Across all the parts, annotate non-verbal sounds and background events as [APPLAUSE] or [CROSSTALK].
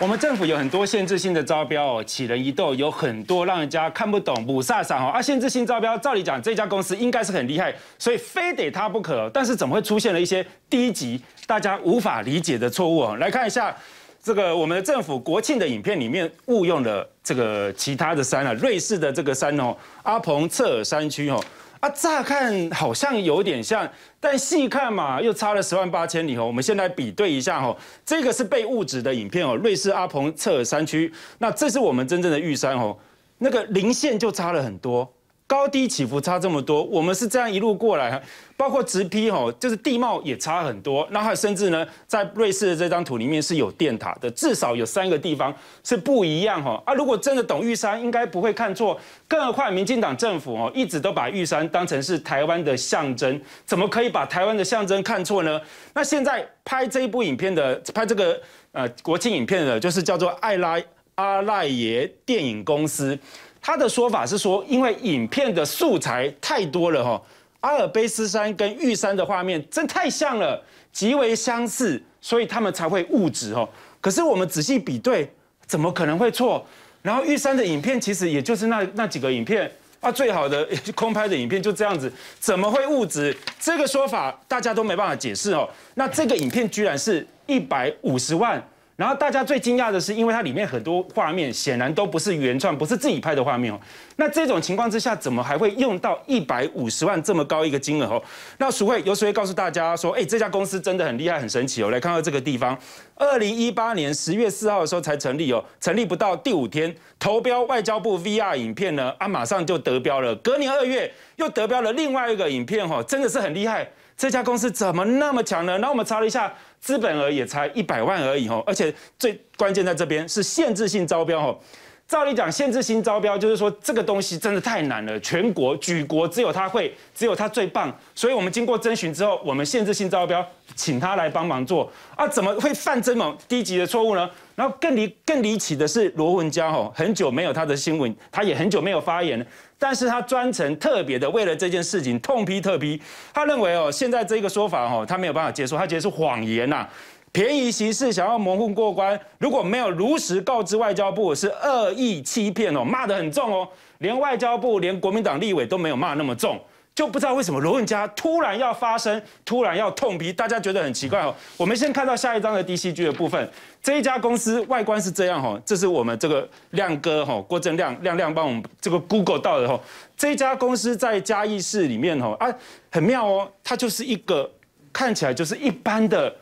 我们政府有很多限制性的招标哦，起人一逗，有很多让人家看不懂、不飒飒哦。啊，限制性招标，照理讲这家公司应该是很厉害，所以非得它不可。但是怎么会出现了一些低级、大家无法理解的错误哦？来看一下，这个我们的政府国庆的影片里面误用了这个其他的山啊，瑞士的这个山哦，阿彭策尔山区哦。啊，乍看好像有点像，但细看嘛，又差了十万八千里哦。我们先来比对一下哦，这个是被误指的影片哦，瑞士阿彭策尔山区。那这是我们真正的玉山哦，那个零线就差了很多。高低起伏差这么多，我们是这样一路过来，包括直批吼，就是地貌也差很多。那还有甚至呢，在瑞士的这张图里面是有电塔的，至少有三个地方是不一样哈。啊，如果真的懂玉山，应该不会看错。更何况，民进党政府哦，一直都把玉山当成是台湾的象征，怎么可以把台湾的象征看错呢？那现在拍这一部影片的，拍这个呃国庆影片的，就是叫做艾拉阿赖耶电影公司。他的说法是说，因为影片的素材太多了哈，阿尔卑斯山跟玉山的画面真太像了，极为相似，所以他们才会误植哈。可是我们仔细比对，怎么可能会错？然后玉山的影片其实也就是那那几个影片啊，最好的 [LAUGHS] 空拍的影片就这样子，怎么会误植？这个说法大家都没办法解释哦。那这个影片居然是一百五十万。然后大家最惊讶的是，因为它里面很多画面显然都不是原创，不是自己拍的画面哦。那这种情况之下，怎么还会用到一百五十万这么高一个金额哦？那苏慧有谁告诉大家说，哎，这家公司真的很厉害，很神奇哦？来看看这个地方，二零一八年十月四号的时候才成立哦，成立不到第五天，投标外交部 VR 影片呢，啊，马上就得标了。隔年二月又得标了另外一个影片哦，真的是很厉害。这家公司怎么那么强呢？那我们查了一下，资本额也才一百万而已哦，而且最关键在这边是限制性招标哦。照理讲，限制性招标就是说，这个东西真的太难了，全国、举国只有他会，只有他最棒。所以我们经过征询之后，我们限制性招标，请他来帮忙做啊？怎么会犯这种低级的错误呢？然后更离更离奇的是，罗文嘉哦，很久没有他的新闻，他也很久没有发言，但是他专程特别的为了这件事情痛批特批，他认为哦，现在这个说法哦，他没有办法接受，他觉得是谎言呐。便宜行事，想要蒙混过关，如果没有如实告知外交部，是恶意欺骗哦，骂得很重哦，连外交部、连国民党立委都没有骂那么重，就不知道为什么罗文佳突然要发声，突然要痛批，大家觉得很奇怪哦。我们先看到下一章的 D C G 的部分，这一家公司外观是这样哦，这是我们这个亮哥哦，郭正亮亮亮帮我们这个 Google 到的哦，这家公司在嘉义市里面哦，啊，很妙哦，它就是一个看起来就是一般的。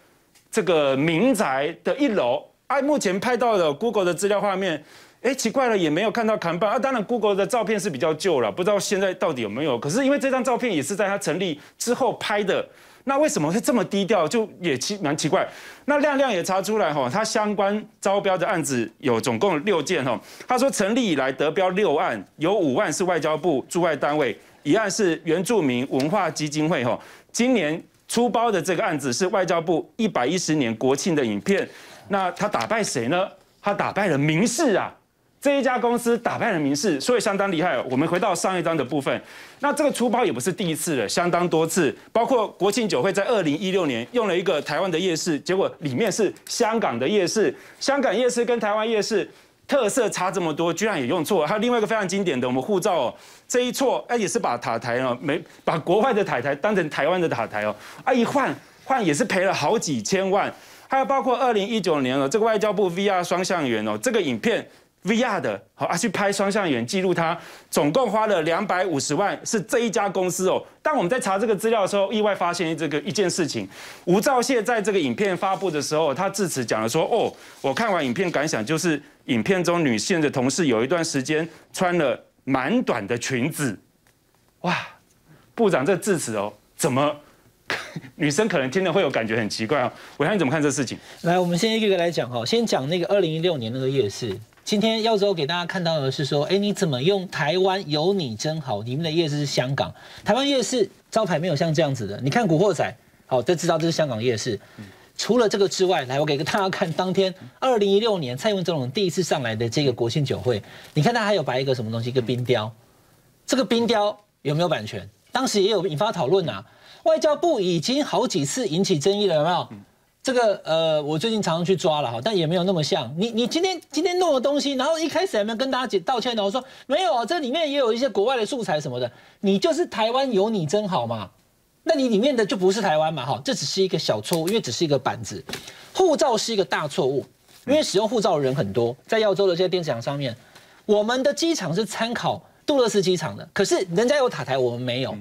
这个民宅的一楼，按目前拍到的 Google 的资料画面，哎，奇怪了，也没有看到扛棒啊。当然，Google 的照片是比较旧了，不知道现在到底有没有。可是因为这张照片也是在他成立之后拍的，那为什么会这么低调？就也奇蛮奇怪。那亮亮也查出来吼，他相关招标的案子有总共六件吼。他说成立以来得标六案，有五万是外交部驻外单位，一案是原住民文化基金会吼。今年。出包的这个案子是外交部一百一十年国庆的影片，那他打败谁呢？他打败了明势啊，这一家公司打败了明势，所以相当厉害。我们回到上一章的部分，那这个出包也不是第一次了，相当多次，包括国庆酒会在二零一六年用了一个台湾的夜市，结果里面是香港的夜市，香港夜市跟台湾夜市。特色差这么多，居然也用错。还有另外一个非常经典的，我们护照这一错，哎也是把塔台哦，没把国外的塔台当成台湾的塔台哦。啊，一换换也是赔了好几千万。还有包括二零一九年哦，这个外交部 VR 双向员哦，这个影片 VR 的好啊，去拍双向员记录他，总共花了两百五十万，是这一家公司哦。但我们在查这个资料的时候，意外发现这个一件事情：吴兆燮在这个影片发布的时候，他致辞讲了说：“哦，我看完影片感想就是。”影片中女性的同事有一段时间穿了蛮短的裙子，哇！部长这致辞哦，怎么 [LAUGHS] 女生可能听了会有感觉很奇怪啊？伟汉你怎么看这事情？来，我们先一个一个来讲哈。先讲那个二零一六年那个夜市，今天耀州给大家看到的是说，哎，你怎么用台湾有你真好里面的夜市是香港？台湾夜市招牌没有像这样子的，你看《古惑仔》，好，就知道这是香港夜市。除了这个之外，来，我给大家看，当天二零一六年蔡英文总统第一次上来的这个国庆酒会，你看他还有摆一个什么东西，一个冰雕，这个冰雕有没有版权？当时也有引发讨论啊。外交部已经好几次引起争议了，有没有？这个呃，我最近常常去抓了哈，但也没有那么像。你你今天今天弄的东西，然后一开始还没有跟大家解道歉呢，我说没有啊，这里面也有一些国外的素材什么的，你就是台湾有你真好嘛。那你里面的就不是台湾嘛？哈，这只是一个小错误，因为只是一个板子。护照是一个大错误，因为使用护照的人很多，在亚洲的这些电厂上面，我们的机场是参考杜勒斯机场的，可是人家有塔台，我们没有。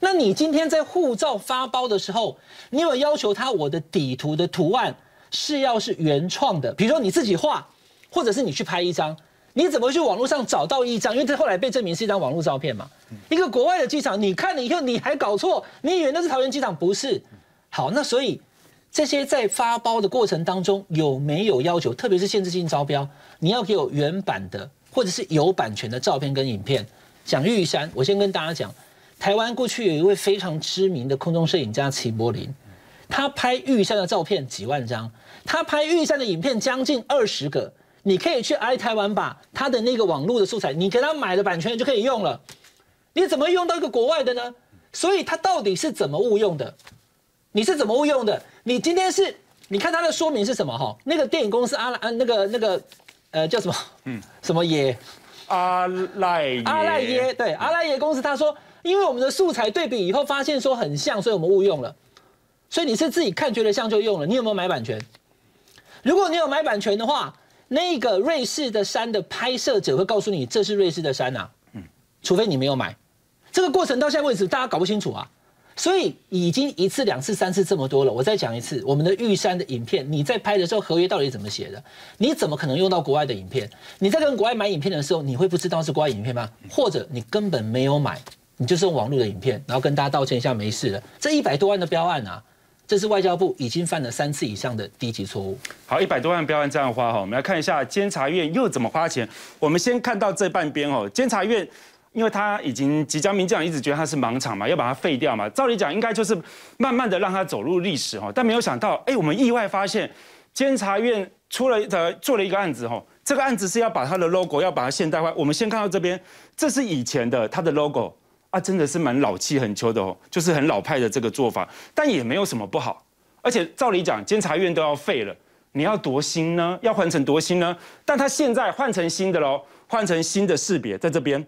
那你今天在护照发包的时候，你有要求他我的底图的图案是要是原创的，比如说你自己画，或者是你去拍一张。你怎么去网络上找到一张？因为这后来被证明是一张网络照片嘛，一个国外的机场，你看了以后你还搞错，你以为那是桃园机场，不是。好，那所以这些在发包的过程当中有没有要求？特别是限制性招标，你要给我原版的或者是有版权的照片跟影片。讲玉山，我先跟大家讲，台湾过去有一位非常知名的空中摄影家齐柏林，他拍玉山的照片几万张，他拍玉山的影片将近二十个。你可以去 i 台湾把他的那个网络的素材，你给他买了版权就可以用了。你怎么用到一个国外的呢？所以他到底是怎么误用的？你是怎么误用的？你今天是？你看他的说明是什么？哈，那个电影公司阿拉嗯，那个那个呃叫什么？嗯，什么耶？阿赖耶。阿赖耶对，阿赖耶公司他说，因为我们的素材对比以后发现说很像，所以我们误用了。所以你是自己看觉得像就用了？你有没有买版权？如果你有买版权的话。那个瑞士的山的拍摄者会告诉你这是瑞士的山啊，除非你没有买。这个过程到现在为止大家搞不清楚啊，所以已经一次两次三次这么多了。我再讲一次，我们的玉山的影片你在拍的时候合约到底怎么写的？你怎么可能用到国外的影片？你在跟国外买影片的时候，你会不知道是国外影片吗？或者你根本没有买，你就是用网络的影片，然后跟大家道歉一下没事了。这一百多万的标案啊！这是外交部已经犯了三次以上的低级错误。好，一百多万不要这样花哈，我们来看一下监察院又怎么花钱。我们先看到这半边哦，监察院，因为他已经即将民进党一直觉得他是盲场嘛，要把它废掉嘛，照理讲应该就是慢慢的让它走入历史哈，但没有想到，哎，我们意外发现监察院出了的做了一个案子哦。这个案子是要把它的 logo 要把它现代化。我们先看到这边，这是以前的它的 logo。啊，真的是蛮老气横秋的哦，就是很老派的这个做法，但也没有什么不好。而且照理讲，监察院都要废了，你要多新呢？要换成多新呢？但他现在换成新的喽，换成新的识别在这边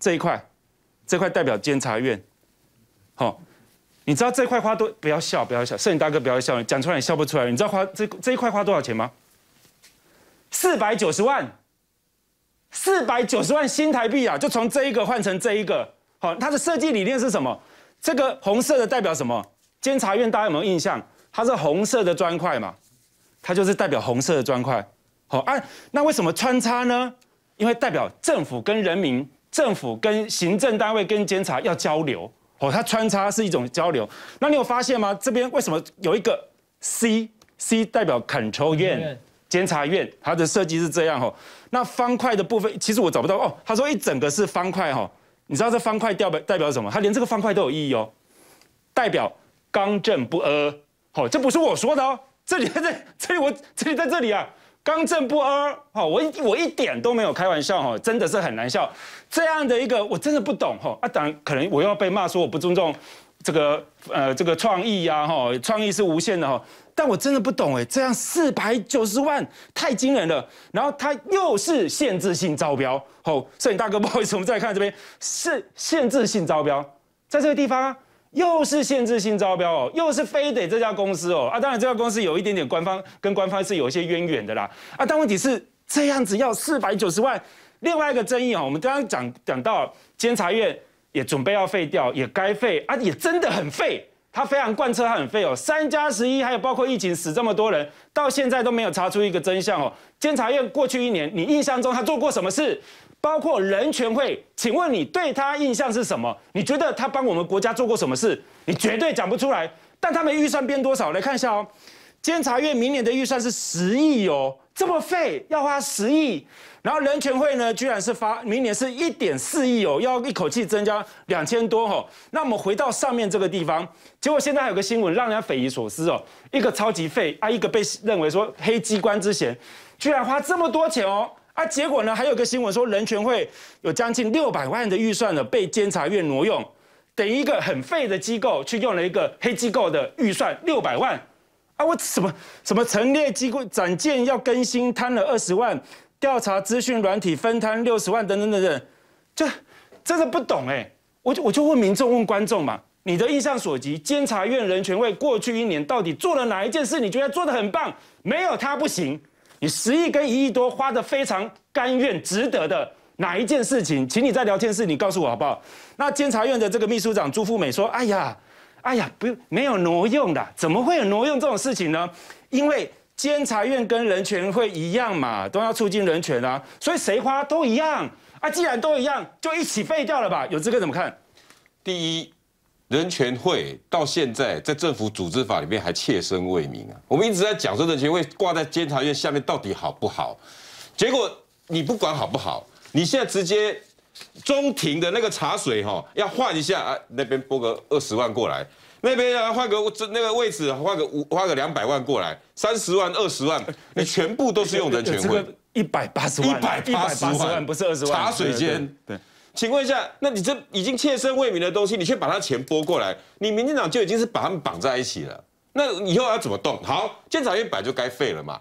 这一块，这块代表监察院。好，你知道这块花多？不要笑，不要笑，摄影大哥不要笑，讲出来你笑不出来。你知道花这这一块花多少钱吗？四百九十万，四百九十万新台币啊，就从这一个换成这一个。好，它的设计理念是什么？这个红色的代表什么？监察院大家有没有印象？它是红色的砖块嘛，它就是代表红色的砖块。好啊，那为什么穿插呢？因为代表政府跟人民，政府跟行政单位跟监察要交流。哦，它穿插是一种交流。那你有发现吗？这边为什么有一个 C？C 代表 Control y n 监察院，它的设计是这样。哦，那方块的部分其实我找不到哦。他说一整个是方块。哈。你知道这方块代表代表什么？它连这个方块都有意义哦，代表刚正不阿。好，这不是我说的哦，这里在 [LAUGHS] 这里我这里在这里啊，刚正不阿。好，我我一点都没有开玩笑哈，真的是很难笑这样的一个我真的不懂哈。啊，当然可能我要被骂说我不尊重这个呃这个创意呀哈，创意是无限的哈。但我真的不懂哎，这样四百九十万太惊人了。然后它又是限制性招标，好摄影大哥，不好意思，我们再来看这边是限制性招标，在这个地方啊，又是限制性招标哦，又是非得这家公司哦啊，当然这家公司有一点点官方跟官方是有一些渊源的啦啊，但问题是这样子要四百九十万，另外一个争议哦，我们刚刚讲讲到监察院也准备要废掉，也该废啊，也真的很废。他非常贯彻，他很废哦。三加十一，还有包括疫情死这么多人，到现在都没有查出一个真相哦。监察院过去一年，你印象中他做过什么事？包括人权会，请问你对他印象是什么？你觉得他帮我们国家做过什么事？你绝对讲不出来。但他们预算变多少？来看一下哦，监察院明年的预算是十亿哦，这么废要花十亿。然后人权会呢，居然是发明年是一点四亿哦，要一口气增加两千多哈。那我们回到上面这个地方，结果现在有个新闻让人家匪夷所思哦，一个超级废啊，一个被认为说黑机关之嫌，居然花这么多钱哦啊！结果呢，还有个新闻说人权会有将近六百万的预算呢被监察院挪用，等于一个很废的机构去用了一个黑机构的预算六百万啊！我什么什么陈列机构展件要更新，贪了二十万。调查资讯软体分摊六十万等等等等，这真的不懂哎！我就我就问民众问观众嘛，你的印象所及，监察院人权会过去一年到底做了哪一件事？你觉得做的很棒，没有他不行。你十亿跟一亿多花的非常甘愿值得的哪一件事情？请你在聊天室你告诉我好不好？那监察院的这个秘书长朱富美说：“哎呀，哎呀，不没有挪用的，怎么会有挪用这种事情呢？因为。”监察院跟人权会一样嘛，都要促进人权啊，所以谁花都一样啊。既然都一样，就一起废掉了吧？有资格怎么看？第一，人权会到现在在政府组织法里面还切身未明啊。我们一直在讲说人权会挂在监察院下面到底好不好，结果你不管好不好，你现在直接中庭的那个茶水哈要换一下啊，那边拨个二十万过来。那边啊，换个这那个位置，换个五花个两百万过来，三十万、二十万，你全部都是用人钱换。一百八十万。一百八十万不是二十万。茶水间。对，请问一下，那你这已经切身为民的东西，你却把他钱拨过来，你民进党就已经是把他们绑在一起了。那以后要怎么动？好，监察院来就该废了嘛。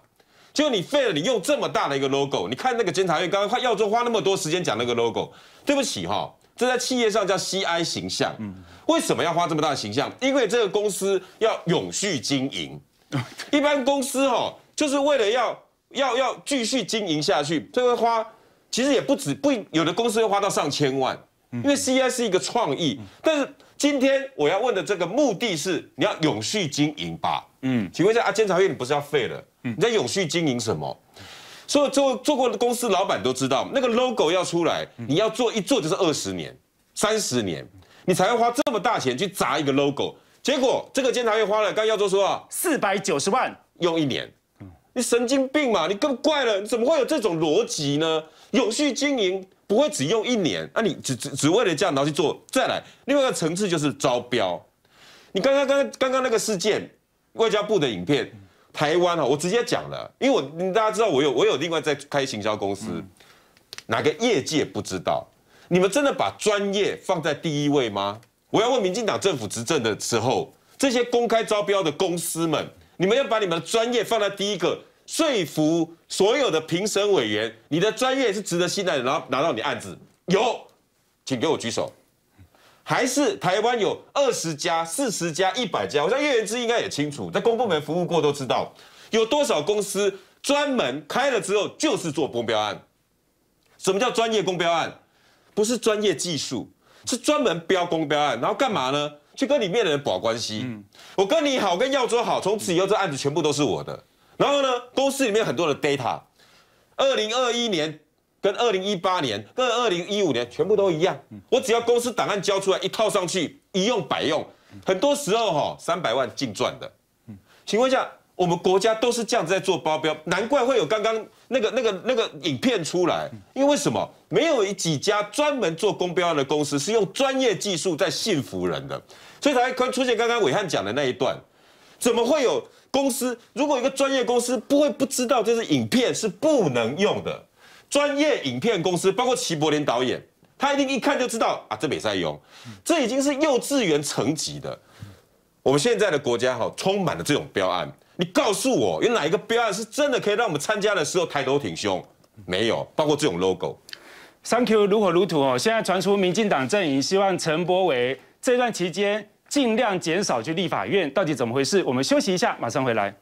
就果你废了，你用这么大的一个 logo，你看那个监察院刚刚要就花那么多时间讲那个 logo，对不起哈。这在企业上叫 CI 形象，嗯，为什么要花这么大的形象？因为这个公司要永续经营。[LAUGHS] 一般公司哦，就是为了要要要继续经营下去，这个花，其实也不止不有的公司会花到上千万，因为 CI 是一个创意。但是今天我要问的这个目的是你要永续经营吧？嗯，请问一下啊，监察院你不是要废了？你在永续经营什么？所有做做过的公司老板都知道，那个 logo 要出来，你要做一做就是二十年、三十年，你才会花这么大钱去砸一个 logo。结果这个监察院花了，刚要做说啊，四百九十万用一年，你神经病嘛？你更怪了，你怎么会有这种逻辑呢？有序经营不会只用一年，那你只只只为了这样然后去做？再来，另外一个层次就是招标。你刚刚刚刚刚刚那个事件，外交部的影片。台湾哈，我直接讲了，因为我大家知道我有我有另外在开行销公司，哪个业界不知道？你们真的把专业放在第一位吗？我要问民进党政府执政的时候，这些公开招标的公司们，你们要把你们的专业放在第一个，说服所有的评审委员，你的专业是值得信赖，然后拿到你案子，有，请给我举手。还是台湾有二十家、四十家、一百家，我想叶元之应该也清楚，在公部门服务过都知道，有多少公司专门开了之后就是做公标案。什么叫专业公标案？不是专业技术，是专门标公标案，然后干嘛呢？去跟里面的人保关系。嗯，我跟你好，跟耀州好，从此以后这案子全部都是我的。然后呢，公司里面很多的 data。二零二一年。跟二零一八年，跟二零一五年全部都一样。我只要公司档案交出来，一套上去一用百用。很多时候哈，三百万净赚的。请问一下，我们国家都是这样子在做包标，难怪会有刚刚那个、那个、那个影片出来。因为什么？没有几家专门做公标的公司是用专业技术在信服人的，所以才出现刚刚伟汉讲的那一段。怎么会有公司？如果一个专业公司不会不知道这是影片是不能用的？专业影片公司，包括齐柏林导演，他一定一看就知道啊，这没在用，这已经是幼稚园层级的。我们现在的国家哈，充满了这种标案。你告诉我，有哪一个标案是真的可以让我们参加的时候抬头挺胸？没有，包括这种 logo。Thank you，如火如荼哦。现在传出民进党阵营希望陈柏惟这段期间尽量减少去立法院，到底怎么回事？我们休息一下，马上回来。